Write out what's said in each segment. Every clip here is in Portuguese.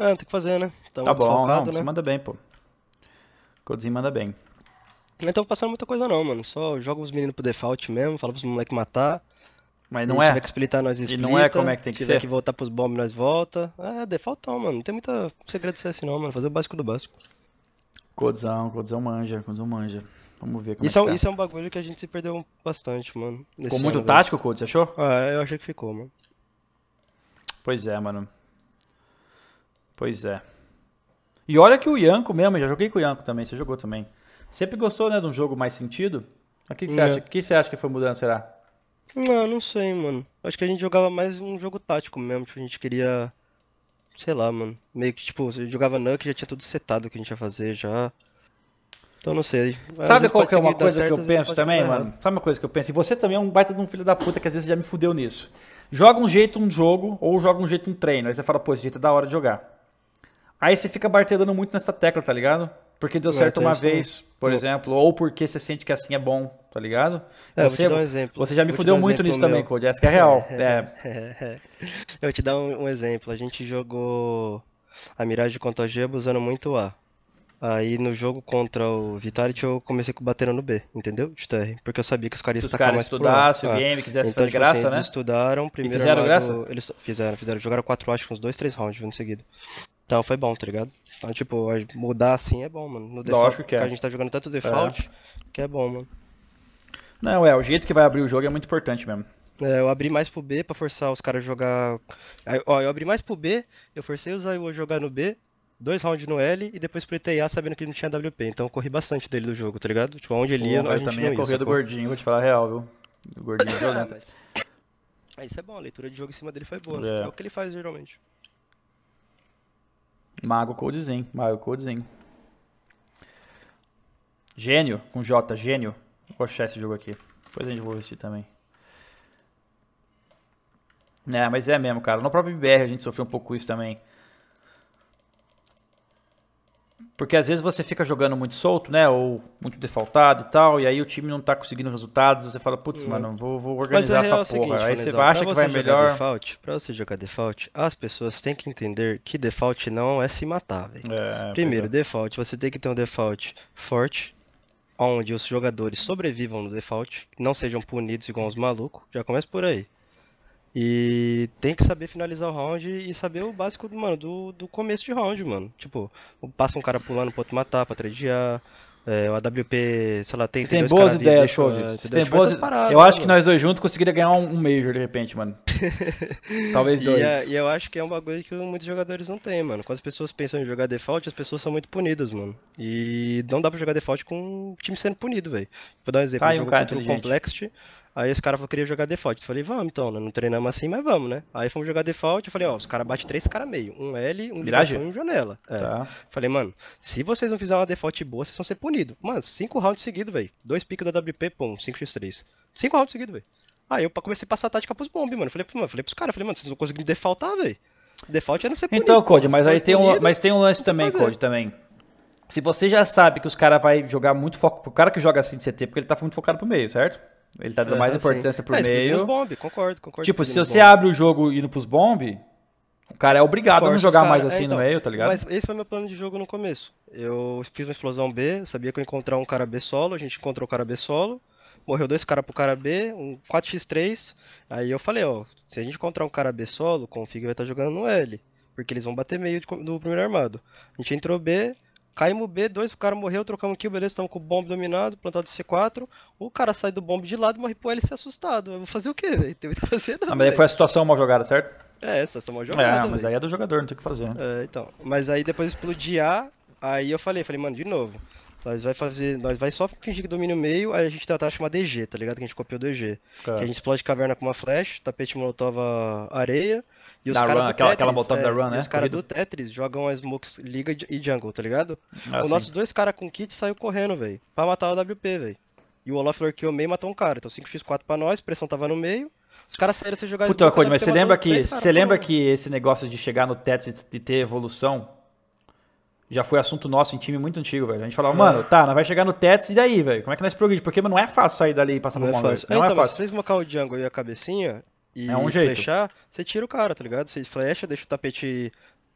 Ah, tem que fazer, né? Tamo tá, tá bom, não, né? você manda bem, pô. Codzinho manda bem. Não tô passando muita coisa não, mano. Só joga os meninos pro default mesmo, fala pros moleques matar. Mas não é. Se tiver que nós explita. E não é como é que tem que ser. Se tiver que voltar pros bombs, nós volta. É, defaultão, mano. Não tem muita segredo de assim não, mano. Fazer o básico do básico. Codzão, Codzão manja, Codzão manja. Vamos ver como isso é, é tá. Isso é um bagulho que a gente se perdeu bastante, mano. Ficou muito ano, tático, codz você achou? Ah, eu achei que ficou, mano. Pois é, mano. Pois é. E olha que o Yanko mesmo, já joguei com o Yanko também, você jogou também. Sempre gostou, né, de um jogo mais sentido? O que, que, você, é. acha, que você acha que foi mudando, será? Não, não sei, mano. Acho que a gente jogava mais um jogo tático mesmo. Tipo, a gente queria. Sei lá, mano. Meio que, tipo, você jogava Nuke já tinha tudo setado o que a gente ia fazer já. Então não sei. Mas Sabe qual que é uma coisa certo, que eu penso também, mano? Sabe uma coisa que eu penso? E você também é um baita de um filho da puta que às vezes já me fudeu nisso. Joga um jeito um jogo, ou joga um jeito um treino. Aí você fala, pô, esse jeito é da hora de jogar. Aí você fica bartelando muito nessa tecla, tá ligado? Porque deu é, certo uma vez, por exemplo, ou porque você sente que assim é bom, tá ligado? É, você, um você, já me fudeu um muito nisso meu. também, Code. Essa que é real. É. é. eu vou te dar um, um, exemplo. A gente jogou a Mirage contra a Gebo usando muito A. Aí no jogo contra o Vitality eu comecei batendo no B, entendeu? De TR, porque eu sabia que os caras estavam mais estudassem o é. game, quisessem então, fazer tipo, graça, assim, né? Eles estudaram, primeiro e fizeram graça? Eles fizeram, fizeram. Jogaram 4 acho uns 2, 3 rounds em seguida então foi bom, tá ligado? Então, tipo, mudar assim é bom, mano. No default, Lógico que é. a gente tá jogando tanto default é. que é bom, mano. Não, é, o jeito que vai abrir o jogo é muito importante mesmo. É, eu abri mais pro B pra forçar os caras a jogar. Aí, ó, eu abri mais pro B, eu forcei os Iowa a jogar no B, dois rounds no L e depois pretei A sabendo que não tinha WP. Então eu corri bastante dele do jogo, tá ligado? Tipo, onde ele ia, Pô, a gente também não ia correr do gordinho, vou te falar a real, viu? Do gordinho violento. ah, mas... Isso é bom, a leitura de jogo em cima dele foi boa. É, né? é o que ele faz geralmente. Mago Codezin, Mago Codezin. Gênio, com J, gênio. Vou achar esse jogo aqui. Depois a gente vai vestir também. É, mas é mesmo, cara. No próprio BR a gente sofreu um pouco isso também. Porque às vezes você fica jogando muito solto, né? Ou muito defaultado e tal, e aí o time não tá conseguindo resultados, você fala, putz, é. mano, vou, vou organizar é essa porra. É seguinte, aí você acha que vai melhor. Default, pra você jogar default, as pessoas têm que entender que default não é se matar, velho. É, Primeiro, é. default, você tem que ter um default forte, onde os jogadores sobrevivam no default, não sejam punidos igual os malucos, já começa por aí. E tem que saber finalizar o round e saber o básico, do, mano, do, do começo de round, mano. Tipo, passa um cara pulando pra outro matar, pra tradear. É, o AWP, sei lá, tem, tem, tem tipo, boas ideias, show. tem boas... eu acho que nós dois juntos conseguiria ganhar um, Major de repente, mano. Talvez dois. E, é, e, eu acho que é um bagulho que muitos jogadores não têm, mano. Quando as pessoas pensam em jogar default, as pessoas são muito punidas, mano. E não dá pra jogar default com o time sendo punido, velho. Vou dar um exemplo. Tá, um jogo Complexity. Gente Aí os caras falaram, queria jogar default. Eu falei, vamos então, né? Não treinamos assim, mas vamos, né? Aí fomos jogar default, eu falei, ó, os caras batem três cara meio. Um L, um Mirage e um janela. É. Tá. Falei, mano, se vocês não fizerem uma default boa, vocês vão ser punidos. Mano, cinco rounds seguidos, velho. Dois piques da WP, pum, 5x3. Cinco rounds seguidos, velho. Aí eu comecei a passar a tática pros bomb, mano. Falei, mano, falei pros caras, falei, mano, vocês não conseguiram defaultar, velho. Default era não ser punido. Então, Code, mas aí tem punido, um, mas tem um lance também, Code, também. Se você já sabe que os caras vai jogar muito foco. O cara que joga assim de CT, porque ele tá muito focado pro meio, certo? Ele tá dando mais importância sim. pro é, meio. Bomb, concordo, concordo. Tipo, se você bomb. abre o jogo indo pros bomb, o cara é obrigado a não jogar mais é, assim é, então, no meio, tá ligado? Mas esse foi meu plano de jogo no começo. Eu fiz uma explosão B, sabia que eu ia encontrar um cara B solo, a gente encontrou o cara B solo. Morreu dois caras pro cara B, um 4x3. Aí eu falei, ó, se a gente encontrar um cara B solo, o config vai estar tá jogando no L. Porque eles vão bater meio do primeiro armado. A gente entrou B, Caímos B2, o cara morreu, trocamos kill, beleza, estamos com o bomb dominado, plantado C4. O cara sai do bomb de lado e morre pro LC assustado. Eu vou fazer o quê, velho? Teve que fazer não, Ah, mas aí foi a situação mal jogada, certo? É, essa situação uma jogada. É, mas véio. aí é do jogador, não tem o que fazer. Né? É, então. Mas aí depois explodir A, aí eu falei, falei, mano, de novo. Nós vai fazer. Nós vai só fingir que domina o meio, aí a gente tratar uma DG, tá ligado? Que a gente copiou DG. É. Que a gente explode caverna com uma flash, tapete molotov areia. E os da aquela, da é, run, né? os caras do Tetris jogam as Smokes Liga e Jungle, tá ligado? Ah, o nosso dois caras com kit saiu correndo, velho. Pra matar o WP, velho. E o Olaf o meio matou um cara. Então 5x4 pra nós, pressão tava no meio. Os caras saíram sem jogar Puta, Code, né, mas você lembra que você lembra que esse negócio de chegar no Tetris e ter evolução já foi assunto nosso em time muito antigo, velho. A gente falava, é. mano, tá, nós vai chegar no Tetris e daí, velho? Como é que nós progride? Porque mano, não é fácil sair dali e passar não por é Não é então, é fácil. Se vocês esmocar o Django e a cabecinha, e é um jeito. flechar, você tira o cara, tá ligado? Você flecha, deixa o tapete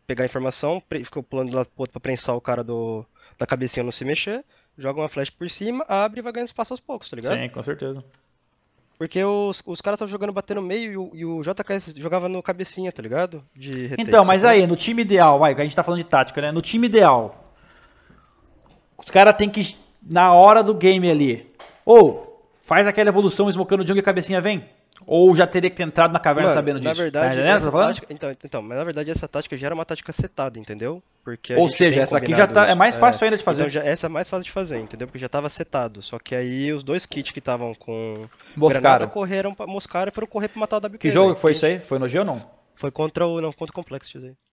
pegar a informação, fica pulando de lado pro outro pra prensar o cara do, da cabecinha não se mexer, joga uma flecha por cima, abre e vai ganhando espaço aos poucos, tá ligado? Sim, com certeza. Porque os, os caras estavam jogando batendo meio e o, e o JKS jogava no cabecinha, tá ligado? De retake, Então, mas aí, no time ideal, vai, a gente tá falando de tática, né? No time ideal, os caras tem que, na hora do game ali, ou faz aquela evolução, esmocando o jungle e a cabecinha vem. Ou já teria que ter entrado na caverna Mano, sabendo na disso? Verdade, tá essa tática, então, então, mas na verdade essa tática já era uma tática setada, entendeu? Porque Ou seja, essa aqui já tá, é mais é. fácil é, ainda de fazer. Então já, essa é mais fácil de fazer, entendeu? Porque já tava setado. Só que aí os dois kits que estavam com moscaram. granada correram, moscaram e foram correr pra matar o WQ. Que jogo foi que isso aí? Foi no G ou não? Foi contra o... não, contra o Complexity aí.